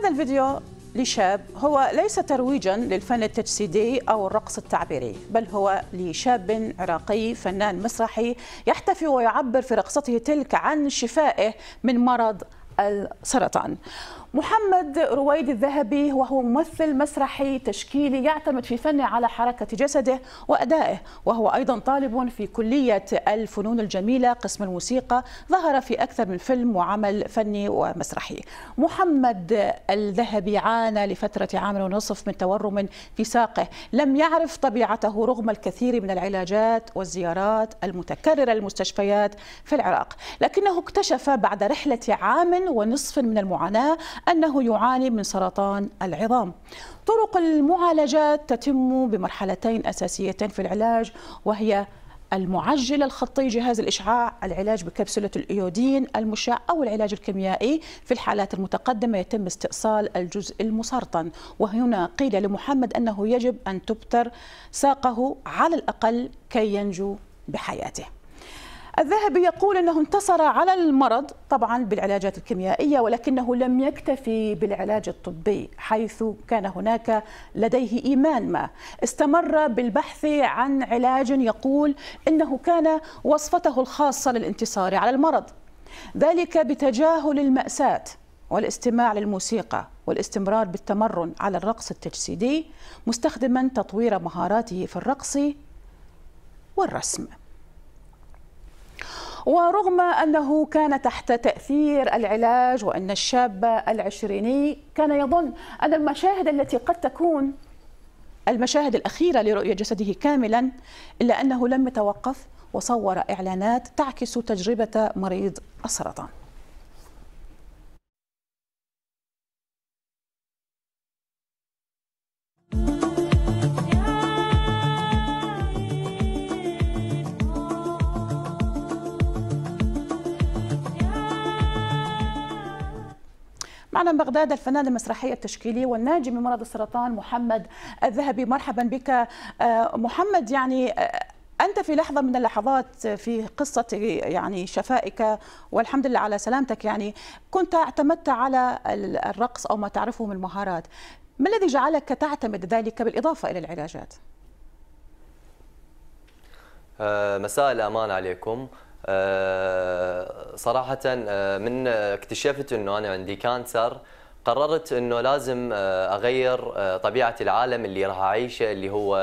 هذا الفيديو لشاب هو ليس ترويجا للفن التجسيدي او الرقص التعبيري بل هو لشاب عراقي فنان مسرحي يحتفي ويعبر في رقصته تلك عن شفائه من مرض السرطان محمد رويد الذهبي وهو ممثل مسرحي تشكيلي يعتمد في فنه على حركة جسده وأدائه وهو أيضا طالب في كلية الفنون الجميلة قسم الموسيقى ظهر في أكثر من فيلم وعمل فني ومسرحي محمد الذهبي عانى لفترة عام ونصف من تورم في ساقه لم يعرف طبيعته رغم الكثير من العلاجات والزيارات المتكررة للمستشفيات في العراق لكنه اكتشف بعد رحلة عام ونصف من المعاناة أنه يعاني من سرطان العظام طرق المعالجات تتم بمرحلتين أساسيتين في العلاج وهي المعجل الخطي جهاز الإشعاع العلاج بكبسولة الإيودين المشع أو العلاج الكيميائي في الحالات المتقدمة يتم استئصال الجزء المسرطن وهنا قيل لمحمد أنه يجب أن تبتر ساقه على الأقل كي ينجو بحياته الذهبي يقول أنه انتصر على المرض طبعا بالعلاجات الكيميائية ولكنه لم يكتفي بالعلاج الطبي حيث كان هناك لديه إيمان ما استمر بالبحث عن علاج يقول أنه كان وصفته الخاصة للانتصار على المرض ذلك بتجاهل المأساة والاستماع للموسيقى والاستمرار بالتمرن على الرقص التجسيدي مستخدما تطوير مهاراته في الرقص والرسم ورغم أنه كان تحت تأثير العلاج وأن الشاب العشريني كان يظن أن المشاهد التي قد تكون المشاهد الأخيرة لرؤية جسده كاملا إلا أنه لم يتوقف وصور إعلانات تعكس تجربة مريض السرطان معنا بغداد الفنان المسرحي التشكيلي والناجي من مرض السرطان محمد الذهبي مرحبا بك آه، محمد يعني آه، أنت في لحظة من اللحظات آه، في قصة يعني شفائك والحمد لله على سلامتك يعني كنت اعتمدت على الرقص أو ما تعرفه من مهارات ما الذي جعلك تعتمد ذلك بالإضافة إلى العلاجات؟ مساء الأمان عليكم آه، صراحه آه، من اكتشفت انه انا عندي كانسر قررت انه لازم آه، اغير طبيعه العالم اللي راح اعيشه اللي هو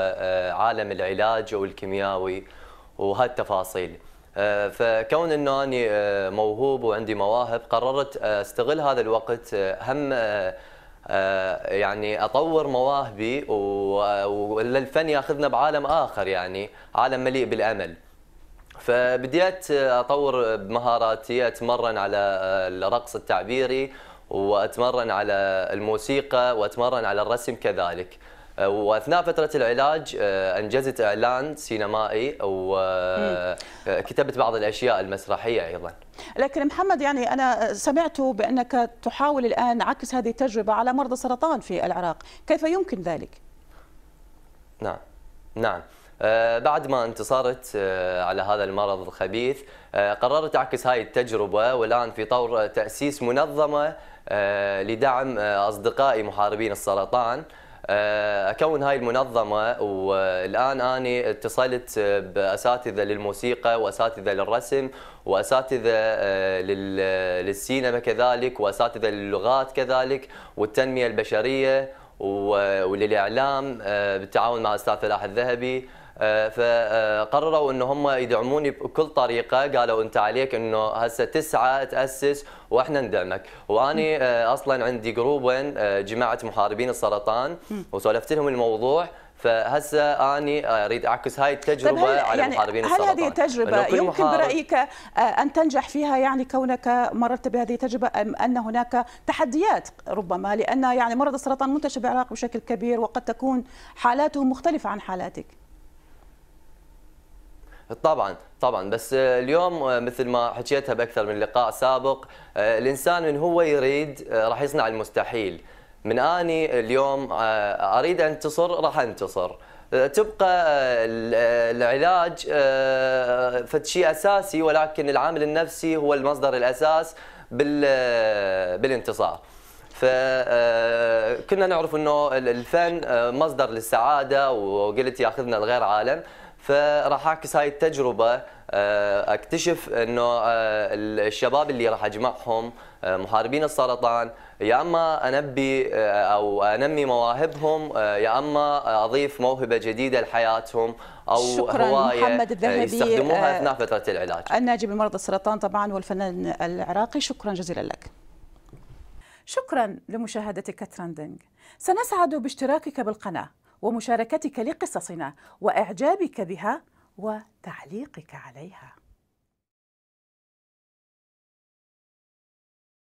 عالم العلاج والكيمياوي وهالتفاصيل فكون انه اني موهوب وعندي مواهب قررت استغل هذا الوقت هم يعني اطور مواهبي والفن ياخذنا بعالم اخر يعني عالم مليء بالامل فبديت اطور بمهاراتي اتمرن على آه، الرقص التعبيري واتمرن على الموسيقى واتمرن على الرسم كذلك آه، واثناء فتره العلاج آه، انجزت اعلان سينمائي وكتبت بعض الاشياء المسرحيه ايضا لكن محمد يعني انا سمعت بانك تحاول الان عكس هذه التجربه على مرضى السرطان في العراق كيف يمكن ذلك نعم نعم آه، بعد ما انتصرت آه، على هذا المرض الخبيث آه، قررت تعكس هاي التجربة والآن في طور تأسيس منظمة لدعم أصدقائي محاربين السرطان اكون هاي المنظمه والان اني اتصلت باساتذه للموسيقى واساتذه للرسم واساتذه للسينما كذلك واساتذه للغات كذلك والتنميه البشريه وللاعلام بالتعاون مع استاذ فلاح الذهبي آه، فقرروا انه هم يدعموني بكل طريقه قالوا انت عليك انه هسه تسعى تاسس واحنا ندعمك واني آه، اصلا عندي جروبين آه، جماعه محاربين السرطان وسولفت لهم الموضوع فهسه اني اريد اعكس هاي التجربه طيب هل على يعني محاربين هل السرطان هل هذه التجربه يمكن برايك ان تنجح فيها يعني كونك مررت بهذه التجربه ام ان هناك تحديات ربما لان يعني مرض السرطان منتشر بالعراق بشكل كبير وقد تكون حالاته مختلفه عن حالاتك طبعا طبعا بس اليوم آه، مثل ما حكيتها باكثر من لقاء سابق آه، الانسان من هو يريد آه، راح يصنع المستحيل من اني اليوم اريد انتصر راح انتصر تبقى العلاج فد شيء اساسي ولكن العامل النفسي هو المصدر الاساس بالانتصار فكنا نعرف انه الفن مصدر للسعاده وقلت ياخذنا لغير عالم فراح اعكس هاي التجربه آه، اكتشف انه آه، الشباب اللي راح اجمعهم آه، محاربين السرطان يا اما انبي او انمي مواهبهم يا اما اضيف موهبه جديده لحياتهم او شكرا هوايه محمد الذهبي يستخدموها اثناء فتره العلاج. الناجي بمرض السرطان طبعا والفنان العراقي شكرا جزيلا لك. شكرا لمشاهدتك ترندنج سنسعد باشتراكك بالقناه ومشاركتك لقصصنا وإعجابك بها وتعليقك عليها